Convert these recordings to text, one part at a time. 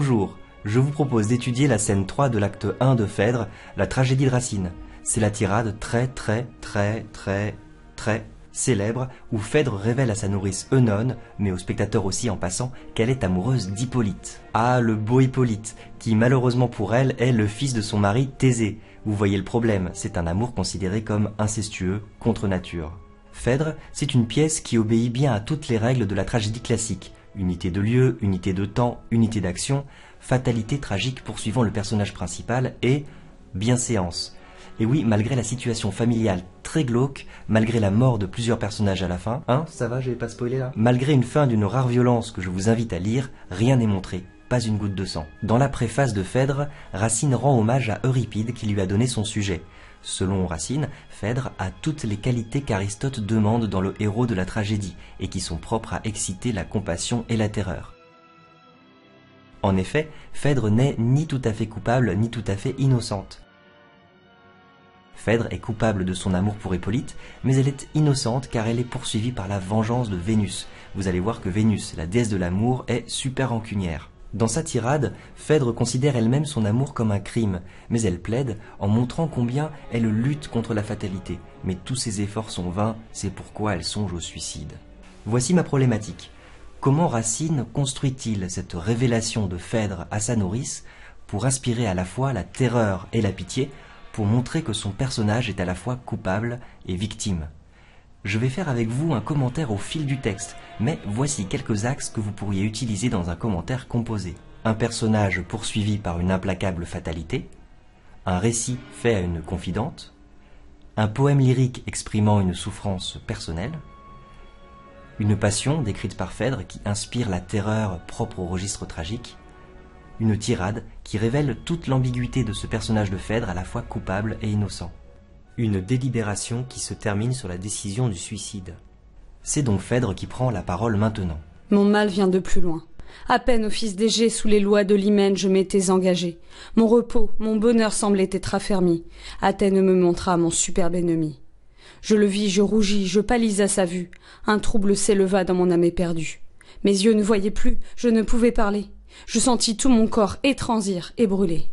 Bonjour, je vous propose d'étudier la scène 3 de l'acte 1 de Phèdre, la tragédie de Racine. C'est la tirade très très très très très célèbre où Phèdre révèle à sa nourrice Eunone, mais au spectateur aussi en passant, qu'elle est amoureuse d'Hippolyte. Ah, le beau Hippolyte, qui malheureusement pour elle est le fils de son mari Thésée. Vous voyez le problème, c'est un amour considéré comme incestueux, contre nature. Phèdre, c'est une pièce qui obéit bien à toutes les règles de la tragédie classique. Unité de lieu, unité de temps, unité d'action, fatalité tragique poursuivant le personnage principal et bienséance. Et oui, malgré la situation familiale très glauque, malgré la mort de plusieurs personnages à la fin, hein, ça va, je vais pas spoiler là. Malgré une fin d'une rare violence que je vous invite à lire, rien n'est montré, pas une goutte de sang. Dans la préface de Phèdre, Racine rend hommage à Euripide qui lui a donné son sujet. Selon Racine, Phèdre a toutes les qualités qu'Aristote demande dans le héros de la tragédie et qui sont propres à exciter la compassion et la terreur. En effet, Phèdre n'est ni tout à fait coupable ni tout à fait innocente. Phèdre est coupable de son amour pour Hippolyte, mais elle est innocente car elle est poursuivie par la vengeance de Vénus. Vous allez voir que Vénus, la déesse de l'amour, est super rancunière. Dans sa tirade, Phèdre considère elle-même son amour comme un crime, mais elle plaide en montrant combien elle lutte contre la fatalité. Mais tous ses efforts sont vains, c'est pourquoi elle songe au suicide. Voici ma problématique. Comment Racine construit-il cette révélation de Phèdre à sa nourrice pour inspirer à la fois la terreur et la pitié, pour montrer que son personnage est à la fois coupable et victime je vais faire avec vous un commentaire au fil du texte, mais voici quelques axes que vous pourriez utiliser dans un commentaire composé. Un personnage poursuivi par une implacable fatalité, un récit fait à une confidente, un poème lyrique exprimant une souffrance personnelle, une passion décrite par Phèdre qui inspire la terreur propre au registre tragique, une tirade qui révèle toute l'ambiguïté de ce personnage de Phèdre à la fois coupable et innocent une délibération qui se termine sur la décision du suicide. C'est donc Phèdre qui prend la parole maintenant. Mon mal vient de plus loin. À peine au fils d'Égée, sous les lois de l'hymen, je m'étais engagé. Mon repos, mon bonheur semblait être affermi. Athènes me montra mon superbe ennemi. Je le vis, je rougis, je pâlis à sa vue. Un trouble s'éleva dans mon âme éperdue. Mes yeux ne voyaient plus, je ne pouvais parler. Je sentis tout mon corps étransir et brûler.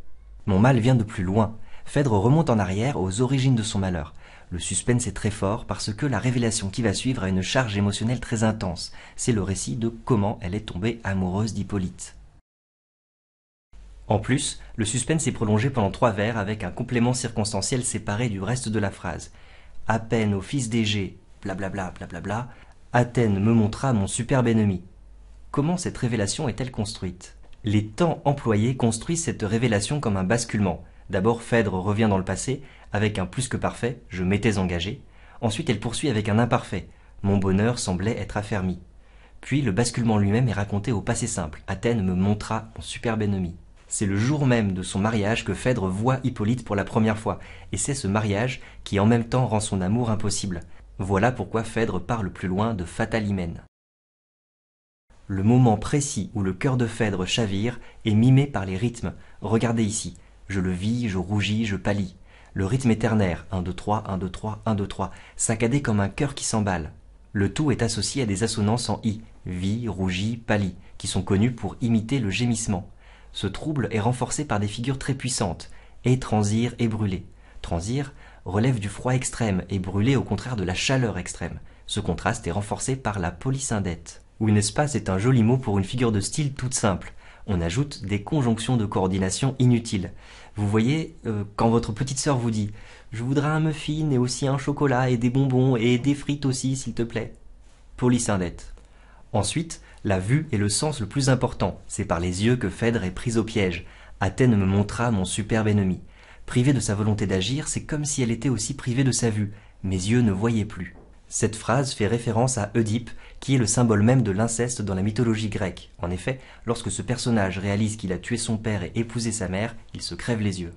Mon mal vient de plus loin. Phèdre remonte en arrière aux origines de son malheur. Le suspense est très fort parce que la révélation qui va suivre a une charge émotionnelle très intense. C'est le récit de comment elle est tombée amoureuse d'Hippolyte. En plus, le suspense est prolongé pendant trois vers avec un complément circonstanciel séparé du reste de la phrase. À peine au fils d'Égée, blablabla, blablabla, Athènes me montra mon superbe ennemi. Comment cette révélation est-elle construite Les temps employés construisent cette révélation comme un basculement. D'abord, Phèdre revient dans le passé avec un plus que parfait, je m'étais engagé. Ensuite, elle poursuit avec un imparfait, mon bonheur semblait être affermi. Puis, le basculement lui-même est raconté au passé simple. Athènes me montra en superbe ennemi. C'est le jour même de son mariage que Phèdre voit Hippolyte pour la première fois, et c'est ce mariage qui en même temps rend son amour impossible. Voilà pourquoi Phèdre parle plus loin de Fatal Le moment précis où le cœur de Phèdre chavire est mimé par les rythmes. Regardez ici. Je le vis, je rougis, je pâlis. Le rythme est ternaire, 1, 2, 3, 1, 2, 3, 1, 2, 3, saccadé comme un cœur qui s'emballe. Le tout est associé à des assonances en i, vie, rougis, pâlis, qui sont connues pour imiter le gémissement. Ce trouble est renforcé par des figures très puissantes, et transir et brûler. Transir relève du froid extrême et brûler au contraire de la chaleur extrême. Ce contraste est renforcé par la polysyndète, où n'est-ce pas un joli mot pour une figure de style toute simple, on ajoute des conjonctions de coordination inutiles. Vous voyez, euh, quand votre petite sœur vous dit ⁇ Je voudrais un muffin et aussi un chocolat et des bonbons et des frites aussi, s'il te plaît ⁇ Polysyndète. Ensuite, la vue est le sens le plus important. C'est par les yeux que Phèdre est prise au piège. Athènes me montra mon superbe ennemi. Privée de sa volonté d'agir, c'est comme si elle était aussi privée de sa vue. Mes yeux ne voyaient plus. Cette phrase fait référence à Oedipe, qui est le symbole même de l'inceste dans la mythologie grecque. En effet, lorsque ce personnage réalise qu'il a tué son père et épousé sa mère, il se crève les yeux.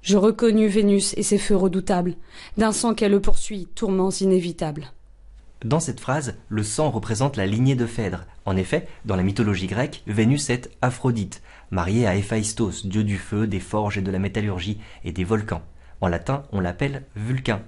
Je reconnus Vénus et ses feux redoutables, d'un sang qu'elle le poursuit, tourments inévitables. Dans cette phrase, le sang représente la lignée de Phèdre. En effet, dans la mythologie grecque, Vénus est Aphrodite, mariée à Héphaïstos, dieu du feu, des forges et de la métallurgie et des volcans. En latin, on l'appelle Vulcain,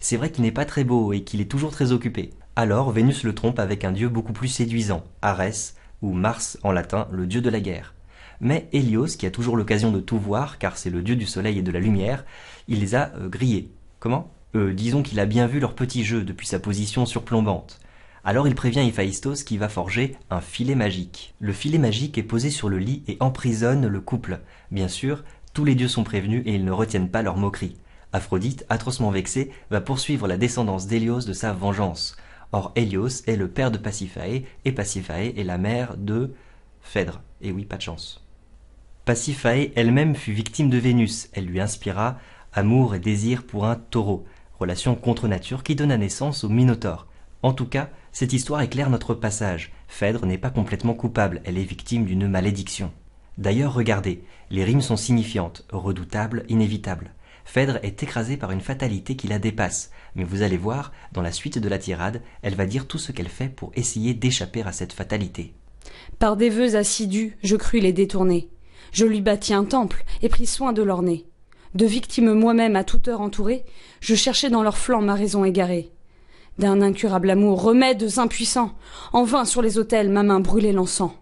c'est vrai qu'il n'est pas très beau et qu'il est toujours très occupé. Alors Vénus le trompe avec un dieu beaucoup plus séduisant, Arès, ou Mars en latin, le dieu de la guerre. Mais Hélios, qui a toujours l'occasion de tout voir, car c'est le dieu du soleil et de la lumière, il les a euh, grillés. Comment euh, Disons qu'il a bien vu leur petit jeu depuis sa position surplombante. Alors il prévient Héphaïstos qui va forger un filet magique. Le filet magique est posé sur le lit et emprisonne le couple. Bien sûr, tous les dieux sont prévenus et ils ne retiennent pas leur moquerie. Aphrodite, atrocement vexée, va poursuivre la descendance d'Hélios de sa vengeance. Or Hélios est le père de Pasiphae, et Pasiphae est la mère de Phèdre. Et oui, pas de chance. Pasiphae elle-même fut victime de Vénus, elle lui inspira amour et désir pour un taureau, relation contre nature qui donna naissance au Minotaure. En tout cas, cette histoire éclaire notre passage. Phèdre n'est pas complètement coupable, elle est victime d'une malédiction. D'ailleurs, regardez, les rimes sont signifiantes, redoutables, inévitables. Phèdre est écrasée par une fatalité qui la dépasse, mais vous allez voir, dans la suite de la tirade, elle va dire tout ce qu'elle fait pour essayer d'échapper à cette fatalité. Par des vœux assidus, je crus les détourner. Je lui bâtis un temple et pris soin de l'orner. De victimes moi-même à toute heure entourée, je cherchais dans leurs flancs ma raison égarée. D'un incurable amour, remèdes impuissants, en vain sur les autels ma main brûlait l'encens.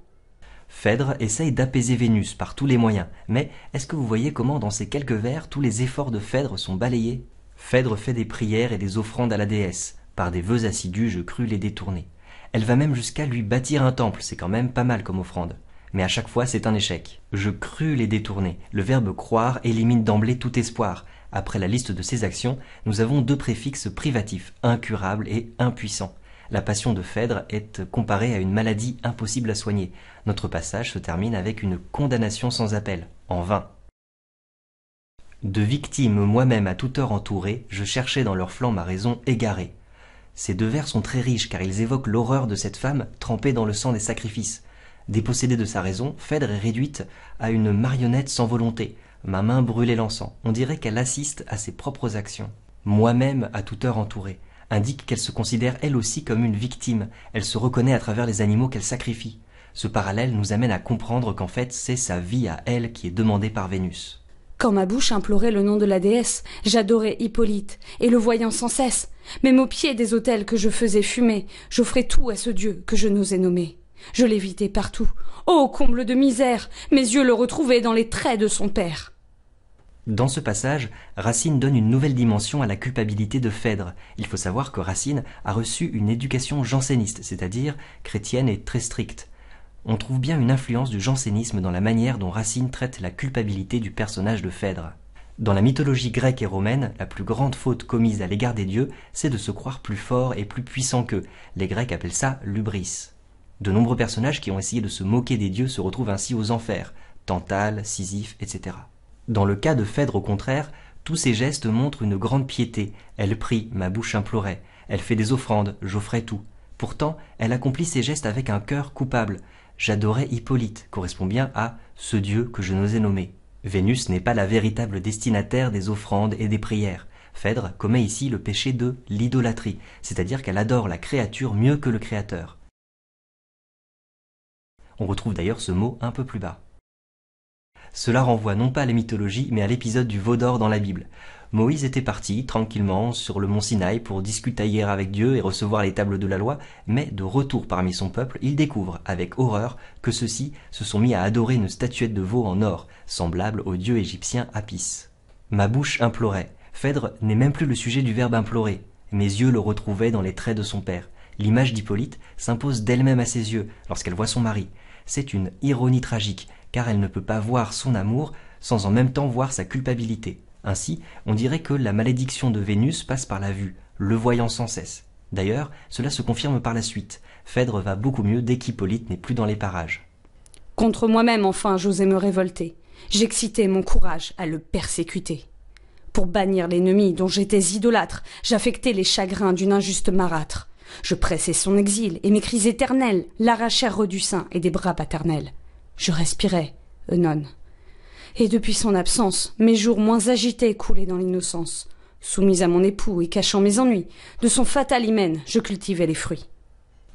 Phèdre essaye d'apaiser Vénus par tous les moyens, mais est-ce que vous voyez comment dans ces quelques vers tous les efforts de Phèdre sont balayés Phèdre fait des prières et des offrandes à la déesse. Par des vœux assidus, je crus les détourner. Elle va même jusqu'à lui bâtir un temple, c'est quand même pas mal comme offrande. Mais à chaque fois, c'est un échec. Je crus les détourner. Le verbe croire élimine d'emblée tout espoir. Après la liste de ses actions, nous avons deux préfixes privatifs, incurable et impuissant. La passion de Phèdre est comparée à une maladie impossible à soigner. Notre passage se termine avec une condamnation sans appel, en vain. De victimes, moi-même à toute heure entourée, je cherchais dans leur flanc ma raison égarée. Ces deux vers sont très riches car ils évoquent l'horreur de cette femme trempée dans le sang des sacrifices. Dépossédée de sa raison, Phèdre est réduite à une marionnette sans volonté. Ma main brûlait l'encens. On dirait qu'elle assiste à ses propres actions. Moi-même à toute heure entourée indique qu'elle se considère elle aussi comme une victime, elle se reconnaît à travers les animaux qu'elle sacrifie. Ce parallèle nous amène à comprendre qu'en fait c'est sa vie à elle qui est demandée par Vénus. Quand ma bouche implorait le nom de la déesse, j'adorais Hippolyte, et le voyant sans cesse, même au pied des autels que je faisais fumer, j'offrais tout à ce dieu que je n'osais nommer. Je l'évitais partout. Ô oh, comble de misère, mes yeux le retrouvaient dans les traits de son père. Dans ce passage, Racine donne une nouvelle dimension à la culpabilité de Phèdre. Il faut savoir que Racine a reçu une éducation janséniste, c'est-à-dire chrétienne et très stricte. On trouve bien une influence du jansénisme dans la manière dont Racine traite la culpabilité du personnage de Phèdre. Dans la mythologie grecque et romaine, la plus grande faute commise à l'égard des dieux, c'est de se croire plus fort et plus puissant qu'eux. Les Grecs appellent ça l'ubris. De nombreux personnages qui ont essayé de se moquer des dieux se retrouvent ainsi aux enfers, Tantale, Sisyphe, etc. Dans le cas de Phèdre, au contraire, tous ses gestes montrent une grande piété. Elle prie, ma bouche implorait. Elle fait des offrandes, j'offrais tout. Pourtant, elle accomplit ses gestes avec un cœur coupable. J'adorais Hippolyte, correspond bien à ce Dieu que je n'osais nommer. Vénus n'est pas la véritable destinataire des offrandes et des prières. Phèdre commet ici le péché de l'idolâtrie, c'est-à-dire qu'elle adore la créature mieux que le créateur. On retrouve d'ailleurs ce mot un peu plus bas. Cela renvoie non pas à la mythologie, mais à l'épisode du veau d'or dans la Bible. Moïse était parti, tranquillement, sur le mont Sinaï pour hier avec Dieu et recevoir les tables de la loi, mais de retour parmi son peuple, il découvre, avec horreur, que ceux-ci se sont mis à adorer une statuette de veau en or, semblable au dieu égyptien Apis. Ma bouche implorait. Phèdre n'est même plus le sujet du verbe implorer. Mes yeux le retrouvaient dans les traits de son père. L'image d'Hippolyte s'impose d'elle-même à ses yeux lorsqu'elle voit son mari. C'est une ironie tragique, car elle ne peut pas voir son amour sans en même temps voir sa culpabilité. Ainsi, on dirait que la malédiction de Vénus passe par la vue, le voyant sans cesse. D'ailleurs, cela se confirme par la suite. Phèdre va beaucoup mieux dès qu'Hippolyte n'est plus dans les parages. Contre moi-même, enfin, j'osais me révolter. J'excitais mon courage à le persécuter. Pour bannir l'ennemi dont j'étais idolâtre, j'affectais les chagrins d'une injuste marâtre. Je pressais son exil et mes cris éternels l'arrachèrent du sein et des bras paternels. Je respirais, Eunon. Et depuis son absence, mes jours moins agités coulaient dans l'innocence. Soumise à mon époux et cachant mes ennuis, de son fatal hymen, je cultivais les fruits.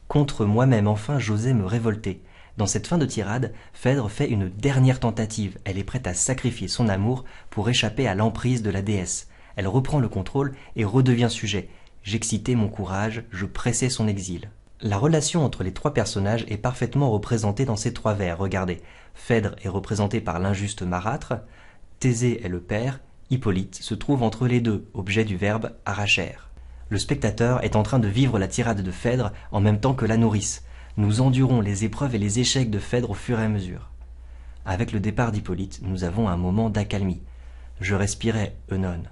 Contre moi-même, enfin, j'osais me révolter. Dans cette fin de tirade, Phèdre fait une dernière tentative. Elle est prête à sacrifier son amour pour échapper à l'emprise de la déesse. Elle reprend le contrôle et redevient sujet. J'excitais mon courage, je pressais son exil. La relation entre les trois personnages est parfaitement représentée dans ces trois vers, regardez. Phèdre est représenté par l'injuste marâtre, Thésée est le père, Hippolyte se trouve entre les deux, objet du verbe arracher. Le spectateur est en train de vivre la tirade de Phèdre en même temps que la nourrice. Nous endurons les épreuves et les échecs de Phèdre au fur et à mesure. Avec le départ d'Hippolyte, nous avons un moment d'accalmie. Je respirais, Eunone,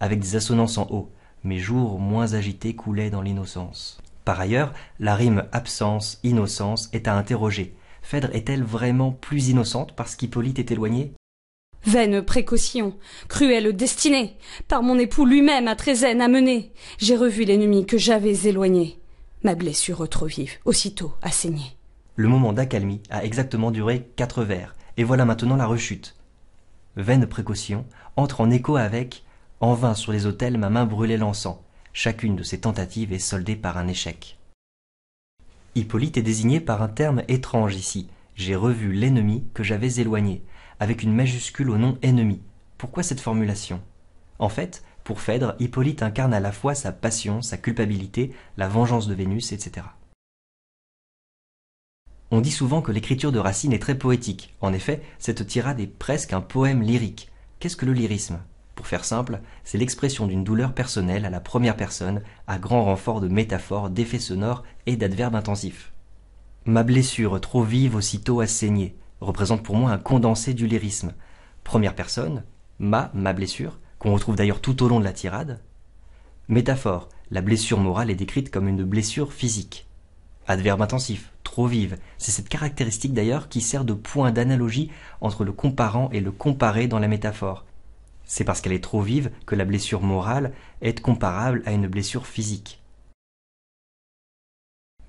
avec des assonances en haut, mes jours moins agités coulaient dans l'innocence. Par ailleurs, la rime absence-innocence est à interroger. Phèdre est-elle vraiment plus innocente parce qu'Hippolyte est éloigné Vaine précaution, cruelle destinée, par mon époux lui-même à Trézène amené, j'ai revu l'ennemi que j'avais éloigné. Ma blessure trop vive, aussitôt a Le moment d'accalmie a exactement duré quatre vers, et voilà maintenant la rechute. Vaine précaution entre en écho avec En vain sur les autels ma main brûlait l'encens. Chacune de ces tentatives est soldée par un échec. Hippolyte est désigné par un terme étrange ici. J'ai revu l'ennemi que j'avais éloigné, avec une majuscule au nom ennemi. Pourquoi cette formulation En fait, pour Phèdre, Hippolyte incarne à la fois sa passion, sa culpabilité, la vengeance de Vénus, etc. On dit souvent que l'écriture de Racine est très poétique. En effet, cette tirade est presque un poème lyrique. Qu'est-ce que le lyrisme pour faire simple, c'est l'expression d'une douleur personnelle à la première personne, à grand renfort de métaphores, d'effets sonores et d'adverbes intensifs. Ma blessure, trop vive aussitôt à saigner, représente pour moi un condensé du lyrisme. Première personne, ma, ma blessure, qu'on retrouve d'ailleurs tout au long de la tirade. Métaphore, la blessure morale est décrite comme une blessure physique. Adverbe intensif, trop vive, c'est cette caractéristique d'ailleurs qui sert de point d'analogie entre le comparant et le comparé dans la métaphore. C'est parce qu'elle est trop vive que la blessure morale est comparable à une blessure physique.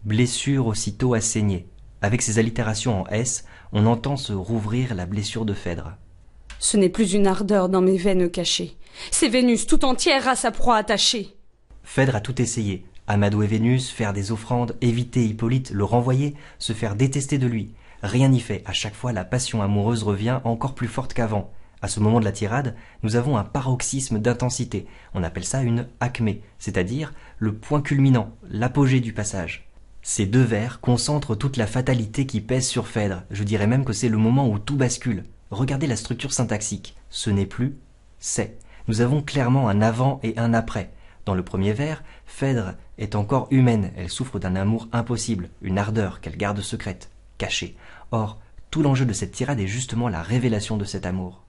Blessure aussitôt à saigner. Avec ses allitérations en S, on entend se rouvrir la blessure de Phèdre. Ce n'est plus une ardeur dans mes veines cachées. C'est Vénus tout entière à sa proie attachée. Phèdre a tout essayé. Amadouer Vénus, faire des offrandes, éviter Hippolyte, le renvoyer, se faire détester de lui. Rien n'y fait, à chaque fois la passion amoureuse revient encore plus forte qu'avant. À ce moment de la tirade, nous avons un paroxysme d'intensité. On appelle ça une acmé, c'est-à-dire le point culminant, l'apogée du passage. Ces deux vers concentrent toute la fatalité qui pèse sur Phèdre. Je dirais même que c'est le moment où tout bascule. Regardez la structure syntaxique. Ce n'est plus, c'est. Nous avons clairement un avant et un après. Dans le premier vers, Phèdre est encore humaine, elle souffre d'un amour impossible, une ardeur qu'elle garde secrète, cachée. Or, tout l'enjeu de cette tirade est justement la révélation de cet amour.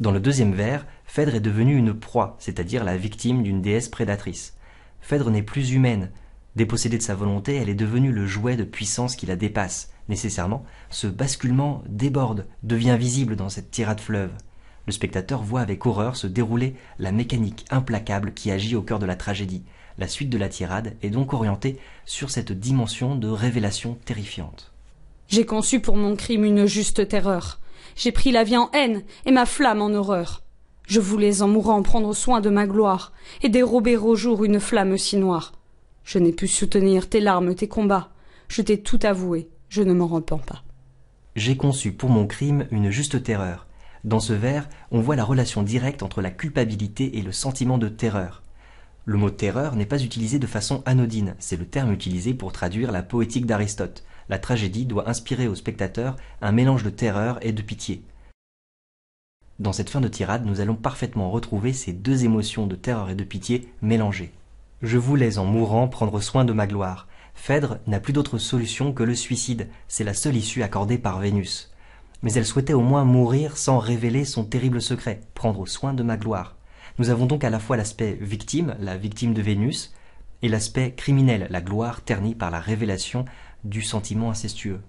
Dans le deuxième vers, Phèdre est devenue une proie, c'est-à-dire la victime d'une déesse prédatrice. Phèdre n'est plus humaine. Dépossédée de sa volonté, elle est devenue le jouet de puissance qui la dépasse. Nécessairement, ce basculement déborde, devient visible dans cette tirade fleuve. Le spectateur voit avec horreur se dérouler la mécanique implacable qui agit au cœur de la tragédie. La suite de la tirade est donc orientée sur cette dimension de révélation terrifiante. J'ai conçu pour mon crime une juste terreur j'ai pris la vie en haine et ma flamme en horreur. Je voulais en mourant prendre soin de ma gloire et dérober au jour une flamme si noire. Je n'ai pu soutenir tes larmes, tes combats. Je t'ai tout avoué, je ne m'en repens pas. J'ai conçu pour mon crime une juste terreur. Dans ce vers, on voit la relation directe entre la culpabilité et le sentiment de terreur. Le mot terreur n'est pas utilisé de façon anodine, c'est le terme utilisé pour traduire la poétique d'Aristote la tragédie doit inspirer au spectateur un mélange de terreur et de pitié. Dans cette fin de tirade, nous allons parfaitement retrouver ces deux émotions de terreur et de pitié mélangées. Je voulais en mourant prendre soin de ma gloire. Phèdre n'a plus d'autre solution que le suicide, c'est la seule issue accordée par Vénus. Mais elle souhaitait au moins mourir sans révéler son terrible secret, prendre soin de ma gloire. Nous avons donc à la fois l'aspect victime, la victime de Vénus, et l'aspect criminel, la gloire ternie par la révélation du sentiment incestueux.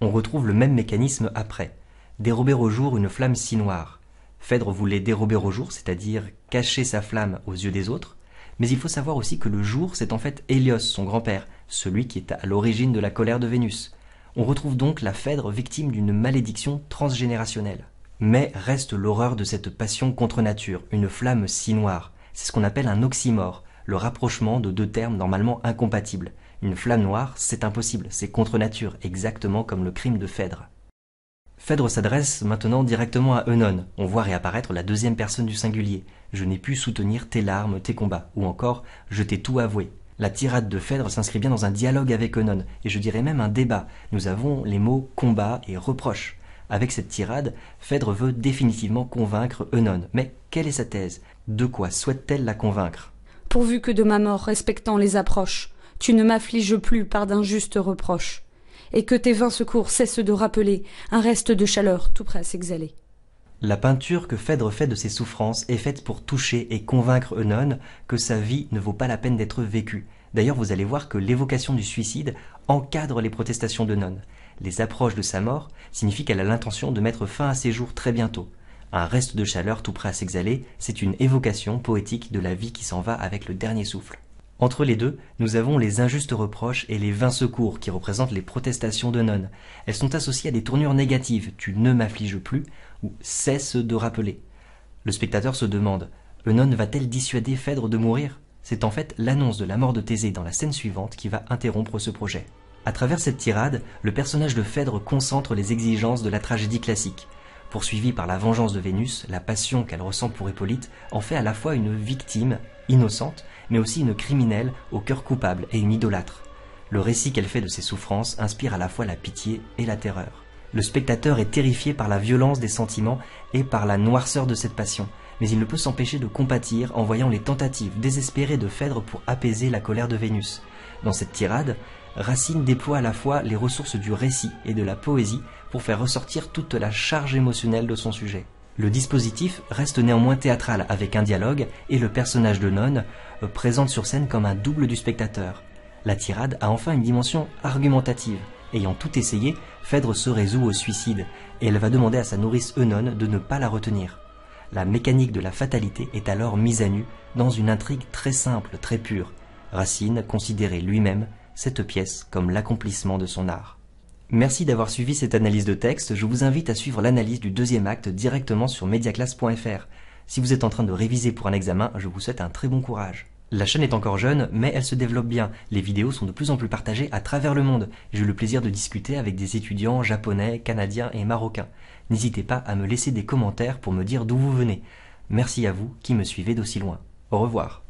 On retrouve le même mécanisme après. Dérober au jour une flamme si noire. Phèdre voulait dérober au jour, c'est-à-dire cacher sa flamme aux yeux des autres, mais il faut savoir aussi que le jour, c'est en fait Hélios, son grand-père, celui qui est à l'origine de la colère de Vénus. On retrouve donc la Phèdre victime d'une malédiction transgénérationnelle. Mais reste l'horreur de cette passion contre nature, une flamme si noire. C'est ce qu'on appelle un oxymore, le rapprochement de deux termes normalement incompatibles. Une flamme noire, c'est impossible, c'est contre nature, exactement comme le crime de Phèdre. Phèdre s'adresse maintenant directement à Eunon. On voit réapparaître la deuxième personne du singulier. Je n'ai pu soutenir tes larmes, tes combats, ou encore je t'ai tout avoué. La tirade de Phèdre s'inscrit bien dans un dialogue avec Eunon, et je dirais même un débat. Nous avons les mots combat et reproche. Avec cette tirade, Phèdre veut définitivement convaincre Eunon. Mais quelle est sa thèse De quoi souhaite-t-elle la convaincre pourvu que de ma mort respectant les approches, tu ne m'affliges plus par d'injustes reproches, et que tes vains secours cessent de rappeler un reste de chaleur tout prêt à s'exhaler. La peinture que Phèdre fait de ses souffrances est faite pour toucher et convaincre Eunone que sa vie ne vaut pas la peine d'être vécue. D'ailleurs, vous allez voir que l'évocation du suicide encadre les protestations d'Eunone. Les approches de sa mort signifient qu'elle a l'intention de mettre fin à ses jours très bientôt. Un reste de chaleur tout prêt à s'exhaler, c'est une évocation poétique de la vie qui s'en va avec le dernier souffle. Entre les deux, nous avons les injustes reproches et les vains secours qui représentent les protestations de Elles sont associées à des tournures négatives, tu ne m'affliges plus ou cesse de rappeler. Le spectateur se demande, Eunone va-t-elle dissuader Phèdre de mourir C'est en fait l'annonce de la mort de Thésée dans la scène suivante qui va interrompre ce projet. À travers cette tirade, le personnage de Phèdre concentre les exigences de la tragédie classique. Poursuivie par la vengeance de Vénus, la passion qu'elle ressent pour Hippolyte en fait à la fois une victime, innocente, mais aussi une criminelle au cœur coupable et une idolâtre. Le récit qu'elle fait de ses souffrances inspire à la fois la pitié et la terreur. Le spectateur est terrifié par la violence des sentiments et par la noirceur de cette passion, mais il ne peut s'empêcher de compatir en voyant les tentatives désespérées de Phèdre pour apaiser la colère de Vénus. Dans cette tirade, Racine déploie à la fois les ressources du récit et de la poésie pour faire ressortir toute la charge émotionnelle de son sujet. Le dispositif reste néanmoins théâtral avec un dialogue et le personnage de Nonne euh, présente sur scène comme un double du spectateur. La tirade a enfin une dimension argumentative. Ayant tout essayé, Phèdre se résout au suicide et elle va demander à sa nourrice Eunone de ne pas la retenir. La mécanique de la fatalité est alors mise à nu dans une intrigue très simple, très pure. Racine, considéré lui-même, cette pièce comme l'accomplissement de son art. Merci d'avoir suivi cette analyse de texte, je vous invite à suivre l'analyse du deuxième acte directement sur Mediaclass.fr. Si vous êtes en train de réviser pour un examen, je vous souhaite un très bon courage. La chaîne est encore jeune, mais elle se développe bien. Les vidéos sont de plus en plus partagées à travers le monde. J'ai eu le plaisir de discuter avec des étudiants japonais, canadiens et marocains. N'hésitez pas à me laisser des commentaires pour me dire d'où vous venez. Merci à vous qui me suivez d'aussi loin. Au revoir.